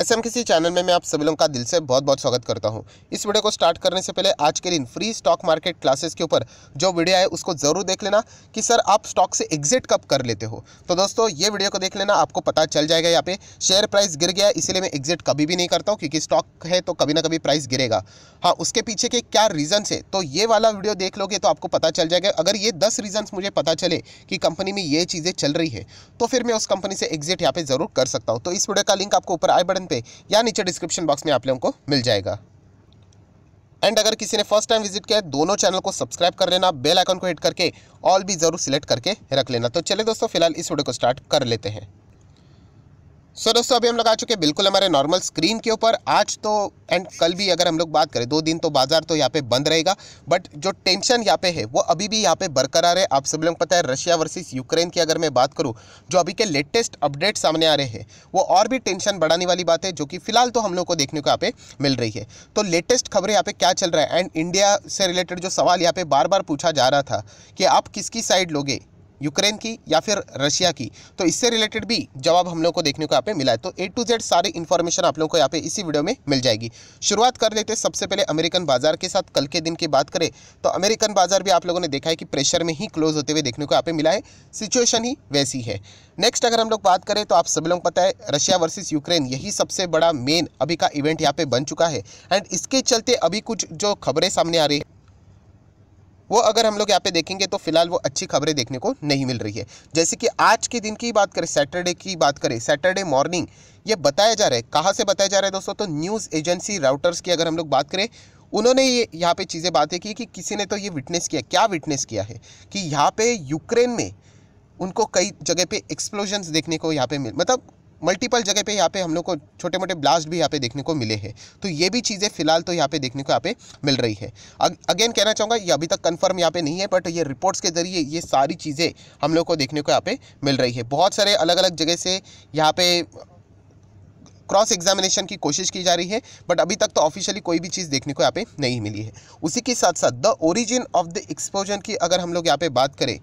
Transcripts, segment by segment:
S M किसी channel में मैं आप सभी लोगों का दिल से बहुत बहुत स्वागत करता हूं इस वीडियो को स्टार्ट करने से पहले आज के दिन फ्री स्टॉक मार्केट क्लासेस के ऊपर जो वीडियो है उसको ज़रूर देख लेना कि सर आप स्टॉक से एग्जिट कब कर लेते हो तो दोस्तों ये वीडियो को देख लेना आपको पता चल जाएगा यहाँ पे शेयर प्राइस गिर गया इसलिए मैं एग्जिट कभी भी नहीं करता हूँ क्योंकि स्टॉक है तो कभी ना कभी प्राइस गिरेगा हाँ उसके पीछे के क्या रीज़न्स है तो ये वाला वीडियो देख लोगे तो आपको पता चल जाएगा अगर ये दस रीज़न्स मुझे पता चले कि कंपनी में ये चीज़ें चल रही है तो फिर मैं उस कंपनी से एग्जिट यहाँ पे ज़रूर कर सकता हूँ तो इस वीडियो का लिंक आपको ऊपर आई बटन पे या नीचे डिस्क्रिप्शन बॉक्स में आप लोगों को मिल जाएगा एंड अगर किसी ने फर्स्ट टाइम विजिट किया है दोनों चैनल को सब्सक्राइब कर लेना बेल आइकन को हिट करके ऑल भी जरूर सिलेक्ट करके रख लेना तो चले दोस्तों फिलहाल इस वीडियो को स्टार्ट कर लेते हैं सो so, दोस्तों अभी हम लोग आ चुके हैं बिल्कुल हमारे नॉर्मल स्क्रीन के ऊपर आज तो एंड कल भी अगर हम लोग बात करें दो दिन तो बाजार तो यहाँ पे बंद रहेगा बट जो टेंशन यहाँ पे है वो अभी भी यहाँ पे बरकरार है आप सभी लोग पता है रशिया वर्सेस यूक्रेन की अगर मैं बात करूँ जो अभी के लेटेस्ट अपडेट सामने आ रहे हैं वो और भी टेंशन बढ़ाने वाली बात है जो कि फिलहाल तो हम लोग को देखने को यहाँ पे मिल रही है तो लेटेस्ट खबरें यहाँ पे क्या चल रहा है एंड इंडिया से रिलेटेड जो सवाल यहाँ पे बार बार पूछा जा रहा था कि आप किसकी साइड लोगे यूक्रेन की या फिर रशिया की तो इससे रिलेटेड भी जवाब हम लोग को देखने को यहाँ पे मिला है तो ए टू जेड सारी इन्फॉर्मेशन आप लोग को यहाँ पे इसी वीडियो में मिल जाएगी शुरुआत कर लेते हैं सबसे पहले अमेरिकन बाजार के साथ कल के दिन की बात करें तो अमेरिकन बाजार भी आप लोगों ने देखा है कि प्रेशर में ही क्लोज होते हुए देखने को यहाँ पे मिला है सिचुएशन ही वैसी है नेक्स्ट अगर हम लोग बात करें तो आप सब लोग पता है रशिया वर्सेज यूक्रेन यही सबसे बड़ा मेन अभी का इवेंट यहाँ पे बन चुका है एंड इसके चलते अभी कुछ जो खबरें सामने आ रही है वो अगर हम लोग यहाँ पे देखेंगे तो फिलहाल वो अच्छी खबरें देखने को नहीं मिल रही है जैसे कि आज के दिन की बात करें सैटरडे की बात करें सैटरडे मॉर्निंग ये बताया जा रहा है कहाँ से बताया जा रहा है दोस्तों तो न्यूज़ एजेंसी राउटर्स की अगर हम लोग बात करें उन्होंने ये यहाँ पे चीज़ें बातें की कि किसी ने तो ये विटनेस किया क्या विटनेस किया है कि यहाँ पे यूक्रेन में उनको कई जगह पे एक्सप्लोजन्स देखने को यहाँ पे मिल मतलब मल्टीपल जगह पे यहाँ पे हम लोग को छोटे मोटे ब्लास्ट भी यहाँ पे देखने को मिले हैं तो ये भी चीज़ें फिलहाल तो यहाँ पे देखने को यहाँ पे मिल रही है अगेन कहना चाहूँगा ये अभी तक कंफर्म यहाँ पे नहीं है बट ये रिपोर्ट्स के जरिए ये सारी चीज़ें हम लोग को देखने को यहाँ पे मिल रही है बहुत सारे अलग अलग जगह से यहाँ पे क्रॉस एग्जामिनेशन की कोशिश की जा रही है बट अभी तक तो ऑफिशियली कोई भी चीज़ देखने को यहाँ पे नहीं मिली है उसी के साथ साथ the origin of the exposure की अगर हम लोग यहाँ पे बात करें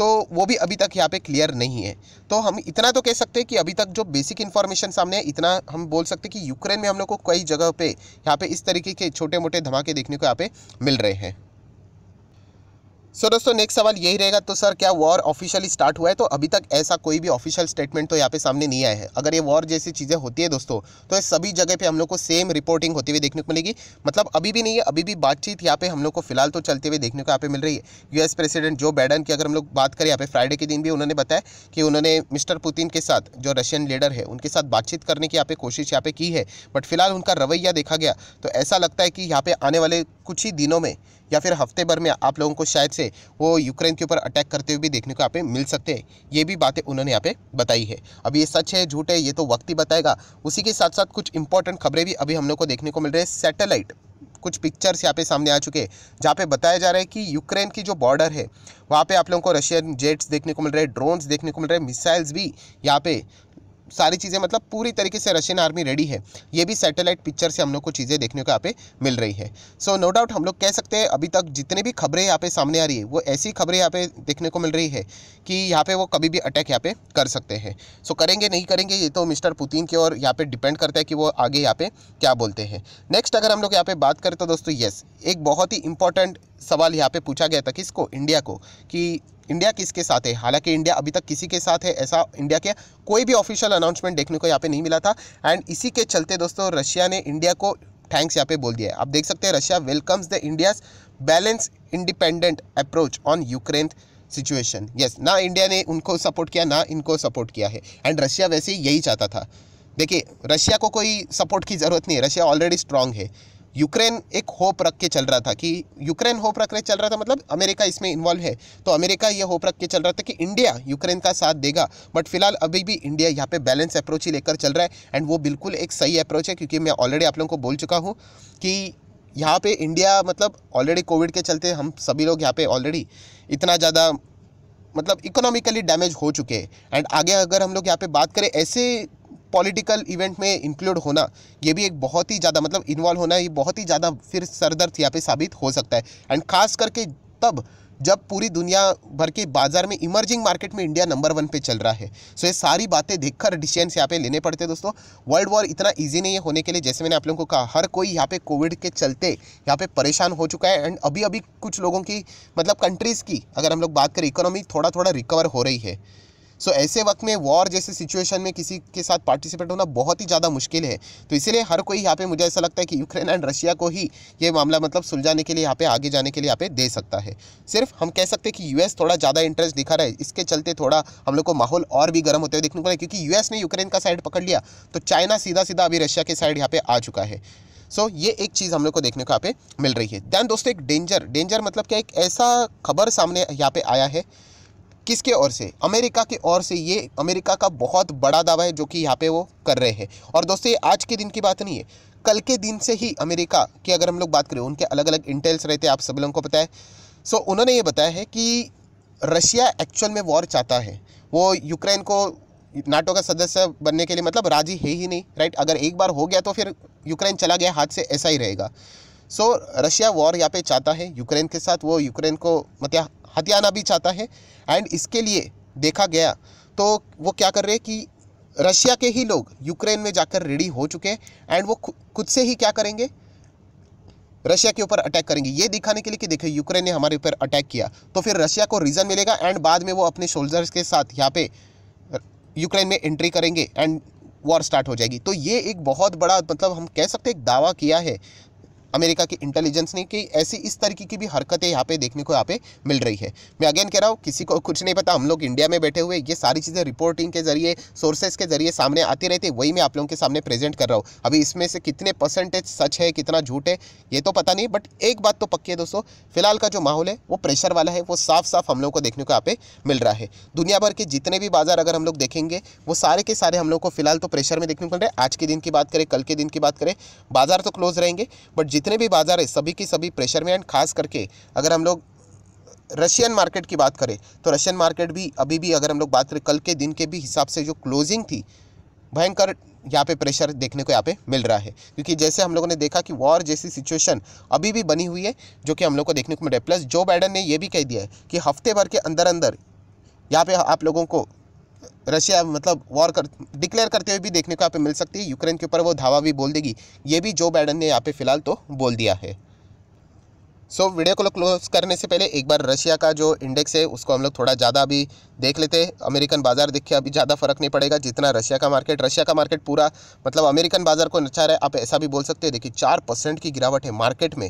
तो वो भी अभी तक यहाँ पे क्लियर नहीं है तो हम इतना तो कह सकते हैं कि अभी तक जो बेसिक इन्फॉर्मेशन सामने है इतना हम बोल सकते हैं कि यूक्रेन में हम लोग को कई जगह पे यहाँ पे इस तरीके के छोटे मोटे धमाके देखने को यहाँ पे मिल रहे हैं सो so, दोस्तों नेक्स्ट सवाल यही रहेगा तो सर क्या वॉर ऑफिशियली स्टार्ट हुआ है तो अभी तक ऐसा कोई भी ऑफिशियल स्टेटमेंट तो यहाँ पे सामने नहीं आया है अगर ये वॉर जैसी चीज़ें होती है दोस्तों तो ये सभी जगह पे हम लोग को सेम रिपोर्टिंग होती हुई देखने को मिलेगी मतलब अभी भी नहीं है अभी भी बातचीत यहाँ पे हम लोग को फिलहाल तो चलते हुए देखने को यहाँ पे मिल रही है यूएस प्रेसिडेंट जो बाइडन की अगर हम लोग बात करें यहाँ पे फ्राइडे के दिन भी उन्होंने बताया कि उन्होंने मिस्टर पुतिन के साथ जो रशियन लीडर है उनके साथ बातचीत करने की यहाँ पे कोशिश यहाँ पे की है बट फिलहाल उनका रवैया देखा गया तो ऐसा लगता है कि यहाँ पे आने वाले कुछ ही दिनों में या फिर हफ्ते भर में आप लोगों को शायद से वो यूक्रेन के ऊपर अटैक करते हुए भी देखने को यहाँ पे मिल सकते हैं ये भी बातें उन्होंने यहाँ पे बताई है अब ये सच है झूठ है ये तो वक्त ही बताएगा उसी के साथ साथ कुछ इंपॉर्टेंट खबरें भी अभी हम लोग को देखने को मिल रही है सैटेलाइट कुछ पिक्चर्स यहाँ पे सामने आ चुके हैं जहाँ पे बताया जा रहा है कि यूक्रेन की जो बॉर्डर है वहाँ पे आप लोगों को रशियन जेट्स देखने को मिल रहे हैं ड्रोन्स देखने को मिल रहे हैं मिसाइल्स भी यहाँ पे सारी चीज़ें मतलब पूरी तरीके से रशियन आर्मी रेडी है ये भी सैटेलाइट पिक्चर से हम लोग को चीज़ें देखने को यहाँ पे मिल रही है सो नो डाउट हम लोग कह सकते हैं अभी तक जितने भी खबरें यहाँ पे सामने आ रही है वो ऐसी खबरें यहाँ पे देखने को मिल रही है कि यहाँ पे वो कभी भी अटैक यहाँ पे कर सकते हैं सो करेंगे नहीं करेंगे ये तो मिस्टर पुतिन की और यहाँ पर डिपेंड करता है कि वो आगे यहाँ पे क्या बोलते हैं नेक्स्ट अगर हम लोग यहाँ पर बात करें तो दोस्तों येस एक बहुत ही इंपॉर्टेंट सवाल यहाँ पर पूछा गया था किसको इंडिया को कि इंडिया किसके साथ है हालांकि इंडिया अभी तक किसी के साथ है ऐसा इंडिया के कोई भी ऑफिशियल अनाउंसमेंट देखने को यहाँ पे नहीं मिला था एंड इसी के चलते दोस्तों रशिया ने इंडिया को थैंक्स यहाँ पे बोल दिया है आप देख सकते हैं Russia welcomes the India's balance independent approach on Ukraine situation yes ना इंडिया ने उनको सपोर्ट किया ना इनको सपोर्ट किया है एंड रशिया वैसे यही चाहता था देखिए रशिया को कोई सपोर्ट की ज़रूरत नहीं है रशिया ऑलरेडी स्ट्रांग है यूक्रेन एक होप रख के चल रहा था कि यूक्रेन होप रख के चल रहा था मतलब अमेरिका इसमें इन्वॉल्व है तो अमेरिका ये होप रख के चल रहा था कि इंडिया यूक्रेन का साथ देगा बट फिलहाल अभी भी इंडिया यहाँ पे बैलेंस अप्रोच ही लेकर चल रहा है एंड वो बिल्कुल एक सही अप्रोच है क्योंकि मैं ऑलरेडी आप लोगों को बोल चुका हूँ कि यहाँ पर इंडिया मतलब ऑलरेडी कोविड के चलते हम सभी लोग यहाँ पर ऑलरेडी इतना ज़्यादा मतलब इकोनॉमिकली डैमेज हो चुके हैं एंड आगे अगर हम लोग यहाँ पे बात करें ऐसे पॉलिटिकल इवेंट में इंक्लूड होना ये भी एक बहुत ही ज़्यादा मतलब इन्वॉल्व होना ये बहुत ही ज़्यादा फिर सरदर्द यहाँ पे साबित हो सकता है एंड खास करके तब जब पूरी दुनिया भर के बाजार में इमर्जिंग मार्केट में इंडिया नंबर वन पे चल रहा है सो ये सारी बातें देखकर डिसीजन यहाँ पे लेने पड़ते हैं दोस्तों वर्ल्ड वॉर इतना इजी नहीं है होने के लिए जैसे मैंने आप लोगों को कहा हर कोई यहाँ पे कोविड के चलते यहाँ पे परेशान हो चुका है एंड अभी अभी कुछ लोगों की मतलब कंट्रीज़ की अगर हम लोग बात करें इकोनॉमी थोड़ा थोड़ा रिकवर हो रही है सो so, ऐसे वक्त में वॉर जैसे सिचुएशन में किसी के साथ पार्टिसिपेट होना बहुत ही ज़्यादा मुश्किल है तो इसीलिए हर कोई यहाँ पे मुझे ऐसा लगता है कि यूक्रेन एंड रशिया को ही ये मामला मतलब सुलझाने के लिए यहाँ पे आगे जाने के लिए यहाँ पे दे सकता है सिर्फ हम कह सकते हैं कि यूएस थोड़ा ज़्यादा इंटरेस्ट दिखा रहा है इसके चलते थोड़ा हम लोग को माहौल और भी गर्म होते हुए देखने को क्योंकि यूएस ने यूक्रेन का साइड पकड़ लिया तो चाइना सीधा सीधा अभी रशिया के साइड यहाँ पे आ चुका है सो so, ये एक चीज़ हम लोग को देखने को यहाँ पे मिल रही है दैन दोस्तों एक डेंजर डेंजर मतलब क्या एक ऐसा खबर सामने यहाँ पे आया है किसके ओर से अमेरिका के ओर से ये अमेरिका का बहुत बड़ा दावा है जो कि यहाँ पे वो कर रहे हैं और दोस्तों ये आज के दिन की बात नहीं है कल के दिन से ही अमेरिका की अगर हम लोग बात करें उनके अलग अलग इंटेल्स रहते हैं आप सब लोगों को पता है सो so, उन्होंने ये बताया है कि रशिया एक्चुअल में वॉर चाहता है वो यूक्रेन को नाटो का सदस्य बनने के लिए मतलब राजी है ही नहीं राइट अगर एक बार हो गया तो फिर यूक्रेन चला गया हाथ से ऐसा ही रहेगा सो so, रशिया वॉर यहाँ पे चाहता है यूक्रेन के साथ वो यूक्रेन को मतलब हथियाना भी चाहता है एंड इसके लिए देखा गया तो वो क्या कर रहे हैं कि रशिया के ही लोग यूक्रेन में जाकर रेडी हो चुके हैं एंड वो खुद से ही क्या करेंगे रशिया के ऊपर अटैक करेंगे ये दिखाने के लिए कि देखिए यूक्रेन ने हमारे ऊपर अटैक किया तो फिर रशिया को रीज़न मिलेगा एंड बाद में वो अपने सोल्जर्स के साथ यहाँ पे यूक्रेन में एंट्री करेंगे एंड वॉर स्टार्ट हो जाएगी तो ये एक बहुत बड़ा मतलब हम कह सकते हैं एक दावा किया है अमेरिका की इंटेलिजेंस ने कि ऐसी इस तरीके की भी हरकतें यहाँ पे देखने को यहाँ पे मिल रही है मैं अगेन कह रहा हूँ किसी को कुछ नहीं पता हम लोग इंडिया में बैठे हुए ये सारी चीज़ें रिपोर्टिंग के जरिए सोर्सेज के जरिए सामने आती रहती वही मैं आप लोगों के सामने प्रेजेंट कर रहा हूँ अभी इसमें से कितने परसेंटेज सच है कितना झूठ है ये तो पता नहीं बट एक बात तो पक्की है दोस्तों फिलहाल का जो माहौल है वो प्रेशर वाला है वो साफ साफ हम लोग को देखने को यहाँ पे मिल रहा है दुनिया भर के जितने भी बाजार अगर हम लोग देखेंगे वो सारे के सारे हम लोग को फिलहाल तो प्रेशर में देखने को मिल रहा है आज के दिन की बात करें कल के दिन की बात करें बाजार तो क्लोज रहेंगे बट जितने भी बाज़ार है सभी की सभी प्रेशर में एंड खास करके अगर हम लोग रशियन मार्केट की बात करें तो रशियन मार्केट भी अभी भी अगर हम लोग बात करें कल के दिन के भी हिसाब से जो क्लोजिंग थी भयंकर यहाँ पे प्रेशर देखने को यहाँ पे मिल रहा है क्योंकि जैसे हम लोगों ने देखा कि वॉर जैसी सिचुएशन अभी भी बनी हुई है जो कि हम लोग को देखने को मिल रहा है प्लस जो बाइडन ने यह भी कह दिया है कि हफ्ते भर के अंदर अंदर यहाँ पे आप लोगों को रशिया मतलब वॉर कर डिक्लेयर करते हुए भी देखने को यहाँ पे मिल सकती है यूक्रेन के ऊपर वो धावा भी बोल देगी ये भी जो बाइडन ने यहाँ पे फिलहाल तो बोल दिया है सो so, वीडियो को क्लोज करने से पहले एक बार रशिया का जो इंडेक्स है उसको हम लोग थोड़ा ज़्यादा अभी देख लेते हैं अमेरिकन बाजार देख के अभी ज़्यादा फर्क नहीं पड़ेगा जितना रशिया का मार्केट रशिया का मार्केट पूरा मतलब अमेरिकन बाजार को नचा अच्छा रहा है आप ऐसा भी बोल सकते हो देखिए चार परसेंट की गिरावट है मार्केट में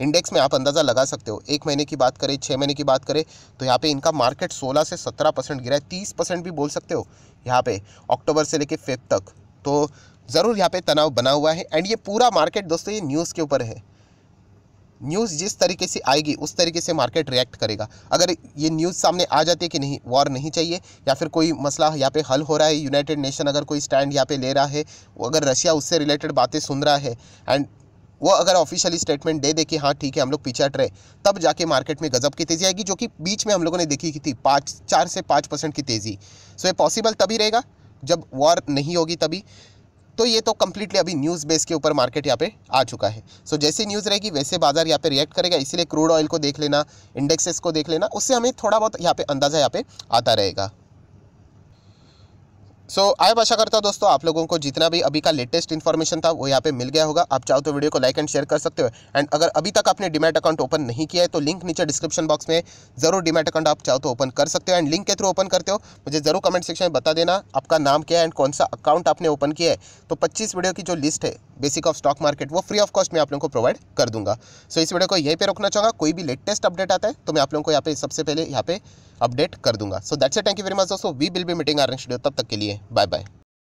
इंडेक्स में आप अंदाज़ा लगा सकते हो एक महीने की बात करें छः महीने की बात करें तो यहाँ पर इनका मार्केट सोलह से सत्रह परसेंट गिरा है तीस परसेंट भी बोल सकते हो यहाँ पर अक्टूबर से लेकर फेफ तक तो ज़रूर यहाँ पर तनाव बना हुआ है एंड ये पूरा मार्केट दोस्तों ये न्यूज़ के ऊपर है न्यूज़ जिस तरीके से आएगी उस तरीके से मार्केट रिएक्ट करेगा अगर ये न्यूज़ सामने आ जाती है कि नहीं वॉर नहीं चाहिए या फिर कोई मसला यहाँ पे हल हो रहा है यूनाइटेड नेशन अगर कोई स्टैंड यहाँ पे ले रहा है अगर रशिया उससे रिलेटेड बातें सुन रहा है एंड वो अगर ऑफिशियली स्टेटमेंट दे दे कि हाँ ठीक है हम लोग पीछे हट रहे तब जाके मार्केट में गजब की तेज़ी आएगी जो कि बीच में हम लोगों ने देखी थी पाँच चार से पाँच परसेंट की तेज़ी सो ये पॉसिबल तभी रहेगा जब वॉर नहीं होगी तभी तो ये तो कंप्लीटली अभी न्यूज़ बेस के ऊपर मार्केट यहाँ पे आ चुका है सो so, जैसे न्यूज़ रहेगी वैसे बाजार यहाँ पे रिएक्ट करेगा इसीलिए क्रूड ऑयल को देख लेना इंडेक्सेस को देख लेना उससे हमें थोड़ा बहुत यहाँ पे अंदाज़ा यहाँ पे आता रहेगा सो so, आशा करता हूँ दोस्तों आप लोगों को जितना भी अभी का लेटेस्ट इन्फॉर्मेशन था वो यहाँ पे मिल गया होगा आप चाहो तो वीडियो को लाइक एंड शेयर कर सकते हो एंड अगर अभी तक आपने डिमेट अकाउंट ओपन नहीं किया है तो लिंक नीचे डिस्क्रिप्शन बॉक्स में जरूर डिमेट अकाउंट आप चाहो तो ओपन कर सकते हो एंड लिंक के थ्रू ओपन करते हो मुझे जरूर कमेंट सेक्शन में बता देना आपका नाम क्या है एंड कौन सा अकाउंट आपने ओपन किया है तो पच्चीस वीडियो की जो लिस्ट है बेसिक ऑफ स्टॉक मार्केट वो फ्री ऑफ कॉस्ट मैं आप लोगों को प्रोवाइड कर दूंगा सो so, इस वीडियो को यहीं पे रोकना चाहूँगा कोई भी लेटेस्ट अपडेट आता है तो मैं आप लोगों को यहाँ पे सबसे पहले यहाँ पे अपडेट कर दूंगा so that's a thank you very much दोस्तों we will be meeting R N studio तब तक के लिए बाय बाय